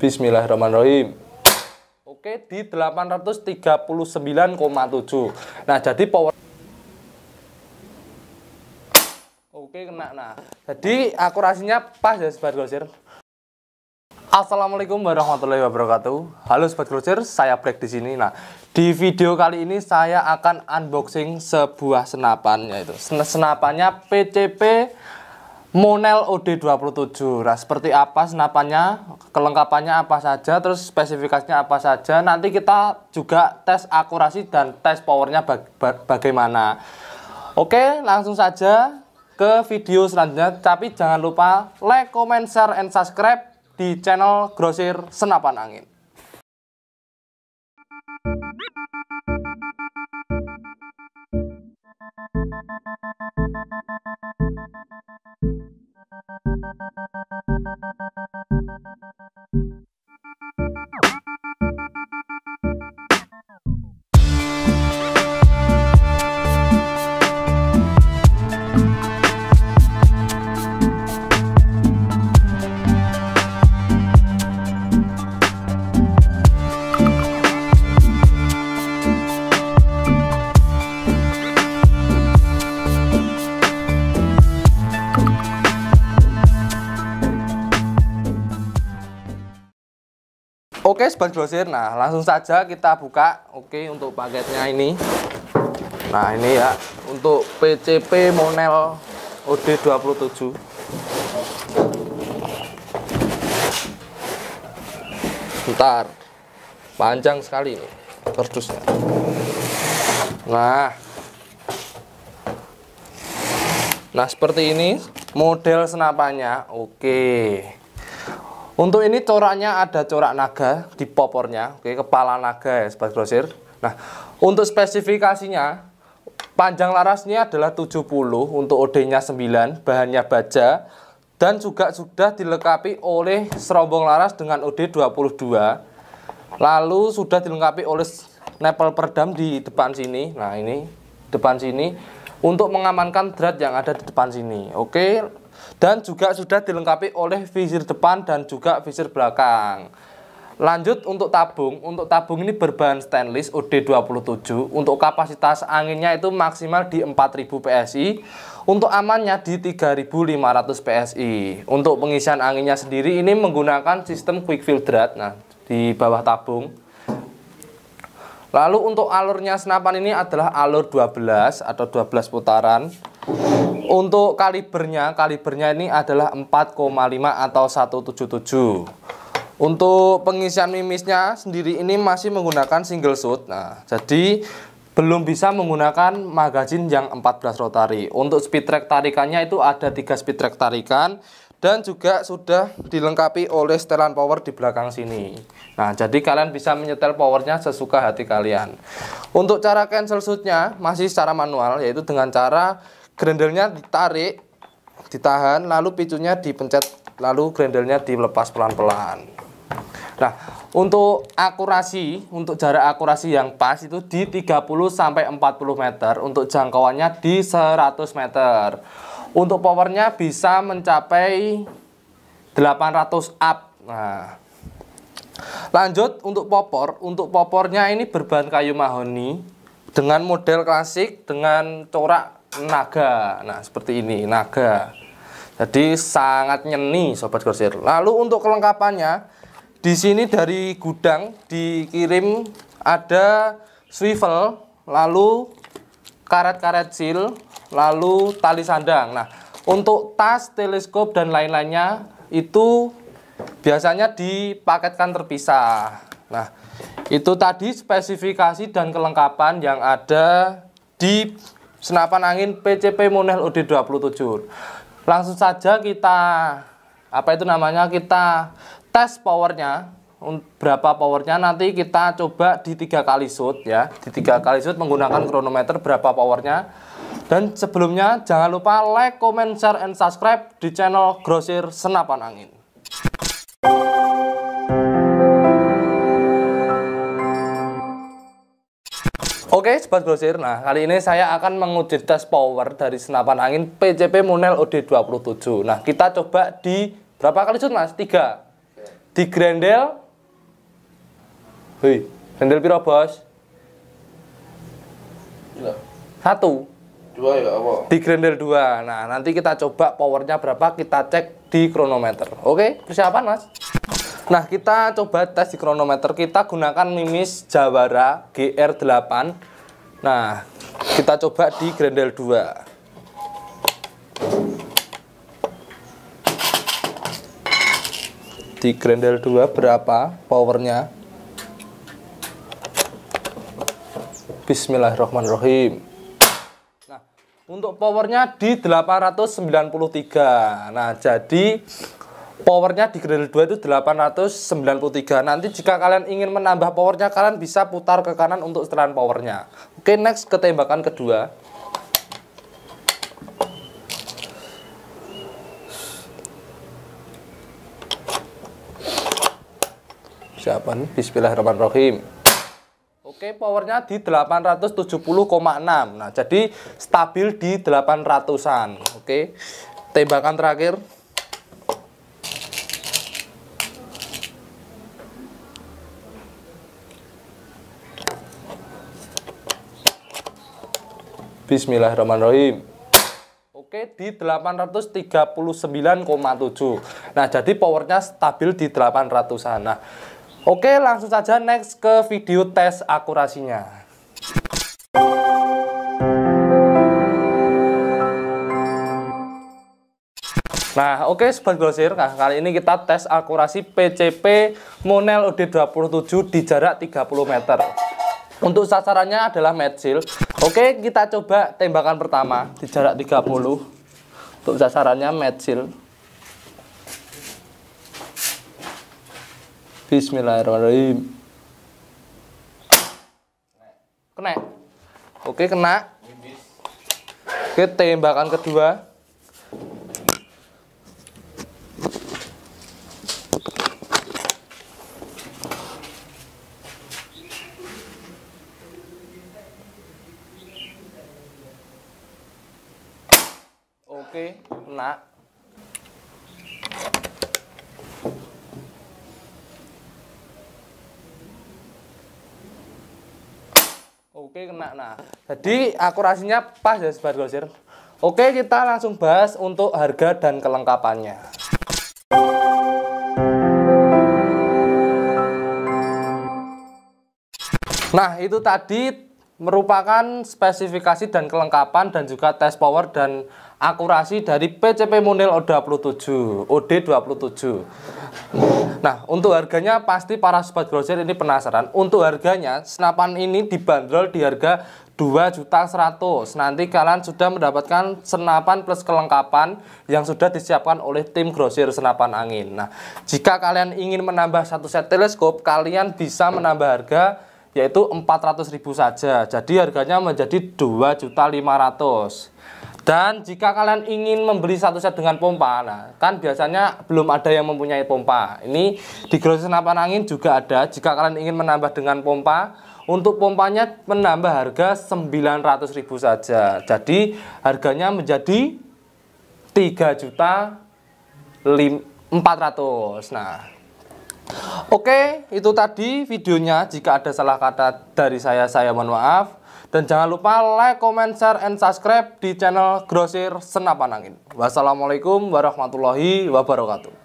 Bismillahirrahmanirrahim. Oke, di 839,7. Nah, jadi power Oke, kena. Nah, jadi akurasinya pas ya Sobat Grosir. Assalamualaikum warahmatullahi wabarakatuh. Halo Sobat Grosir, saya Black di sini. Nah, di video kali ini saya akan unboxing sebuah senapan yaitu senapannya PCP Monel OD27. Nah, seperti apa senapannya, kelengkapannya apa saja, terus spesifikasinya apa saja. Nanti kita juga tes akurasi dan tes powernya baga bagaimana. Oke, langsung saja ke video selanjutnya. Tapi jangan lupa like, comment, share, and subscribe di channel Grosir Senapan Angin. Oke, sebagai grosir. Nah, langsung saja kita buka. Oke, untuk paketnya ini. Nah, ini ya untuk PCP Monel OD27. Bentar. Panjang sekali ini tertusnya, Nah. Nah, seperti ini model senapannya. Oke. Untuk ini coraknya ada corak naga di popornya, oke, kepala naga ya sebagai grosir. Nah, untuk spesifikasinya panjang larasnya adalah 70, untuk OD-nya 9, bahannya baja dan juga sudah dilengkapi oleh serombong laras dengan OD 22. Lalu sudah dilengkapi oleh nepel peredam di depan sini. Nah, ini depan sini untuk mengamankan drat yang ada di depan sini. Oke, dan juga sudah dilengkapi oleh visir depan dan juga visir belakang. Lanjut untuk tabung, untuk tabung ini berbahan stainless OD27 Untuk kapasitas anginnya itu maksimal di 4000 PSI Untuk amannya di 3500 PSI Untuk pengisian anginnya sendiri ini menggunakan sistem quick fill Nah di bawah tabung Lalu untuk alurnya senapan ini adalah alur 12 atau 12 putaran untuk kalibernya, kalibernya ini adalah 4,5 atau 177. Untuk pengisian mimisnya sendiri ini masih menggunakan single shoot. Nah, jadi belum bisa menggunakan magazine yang 14 rotari. Untuk speed track tarikannya itu ada 3 speed track tarikan dan juga sudah dilengkapi oleh setelan power di belakang sini nah jadi kalian bisa menyetel powernya sesuka hati kalian untuk cara cancel shootnya masih secara manual yaitu dengan cara grendelnya ditarik ditahan lalu picunya dipencet lalu grendelnya dilepas pelan-pelan nah untuk akurasi untuk jarak akurasi yang pas itu di 30 sampai 40 meter untuk jangkauannya di 100 meter untuk powernya bisa mencapai 800 up nah lanjut untuk popor untuk popornya ini berbahan kayu mahoni dengan model klasik dengan corak naga. Nah, seperti ini, naga. Jadi sangat nyeni sobat grosir. Lalu untuk kelengkapannya di sini dari gudang dikirim ada swivel, lalu karet-karet seal, lalu tali sandang. Nah, untuk tas, teleskop dan lain-lainnya itu biasanya dipaketkan terpisah. Nah, itu tadi spesifikasi dan kelengkapan yang ada di senapan angin PCP Monel UD27. Langsung saja kita apa itu namanya kita tes powernya berapa powernya nanti kita coba di tiga kali shoot ya di tiga kali shoot menggunakan kronometer berapa powernya dan sebelumnya jangan lupa like, comment, share, and subscribe di channel Grosir Senapan Angin Oke, okay, Sobat browser. Nah, kali ini saya akan menguji tes power dari senapan angin PCP Munel OD27. Nah, kita coba di berapa kali shoot, Mas? Tiga. Di grendel. Hei, grendel piro, Bos? Satu. Dua ya, apa? Di grendel dua. Nah, nanti kita coba powernya berapa, kita cek di kronometer. Oke, okay? persiapan, Mas. Nah, kita coba tes di kronometer. Kita gunakan mimis Jawara GR8. Nah, kita coba di grendel 2. Di grendel 2 berapa powernya? Bismillahirrahmanirrahim. Nah, untuk powernya di 893. Nah, jadi powernya di grill 2 itu 893 nanti jika kalian ingin menambah powernya kalian bisa putar ke kanan untuk setelan powernya oke next ketembakan kedua siapa nih bismillahirrahmanirrahim Oke, powernya di 870,6. Nah, jadi stabil di 800-an. Oke. Tembakan terakhir. Bismillahirrahmanirrahim. Oke, di 839,7. Nah, jadi powernya stabil di 800-an. Nah, oke, langsung saja next ke video tes akurasinya. Nah, oke okay, Sobat Grosir, nah, kali ini kita tes akurasi PCP Monel OD27 di jarak 30 meter. Untuk sasarannya adalah medsil. Oke, kita coba tembakan pertama di jarak 30 untuk sasarannya Medsil. Bismillahirrahmanirrahim. Kena. Oke, kena. Oke, tembakan kedua. oke enak Oke kena nah. Jadi akurasinya pas ya Sobat Gosir. Oke kita langsung bahas untuk harga dan kelengkapannya. Nah itu tadi merupakan spesifikasi dan kelengkapan dan juga tes power dan akurasi dari PCP Munil O27, OD27. Nah, untuk harganya pasti para sobat grosir ini penasaran. Untuk harganya, senapan ini dibanderol di harga 2.100. Nanti kalian sudah mendapatkan senapan plus kelengkapan yang sudah disiapkan oleh tim grosir senapan angin. Nah, jika kalian ingin menambah satu set teleskop, kalian bisa menambah harga yaitu 400.000 saja. Jadi harganya menjadi 2.500. Dan jika kalian ingin membeli satu set dengan pompa, nah kan biasanya belum ada yang mempunyai pompa. Ini di grosir senapan angin juga ada. Jika kalian ingin menambah dengan pompa, untuk pompanya menambah harga 900.000 saja. Jadi harganya menjadi 3 juta 400. Nah, Oke, itu tadi videonya. Jika ada salah kata dari saya, saya mohon maaf. Dan jangan lupa like, comment, share, and subscribe di channel Grosir Senapan Angin. Wassalamualaikum warahmatullahi wabarakatuh.